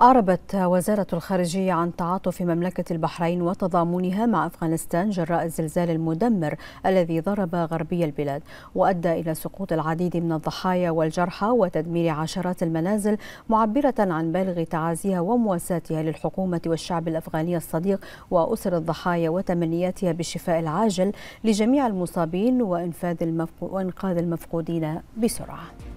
أعربت وزارة الخارجية عن تعاطف مملكة البحرين وتضامنها مع أفغانستان جراء الزلزال المدمر الذي ضرب غربي البلاد وأدى إلى سقوط العديد من الضحايا والجرحى وتدمير عشرات المنازل معبرة عن بالغ تعازيها ومواساتها للحكومة والشعب الأفغاني الصديق وأسر الضحايا وتمنياتها بالشفاء العاجل لجميع المصابين وإنفاذ وإنقاذ المفقودين بسرعة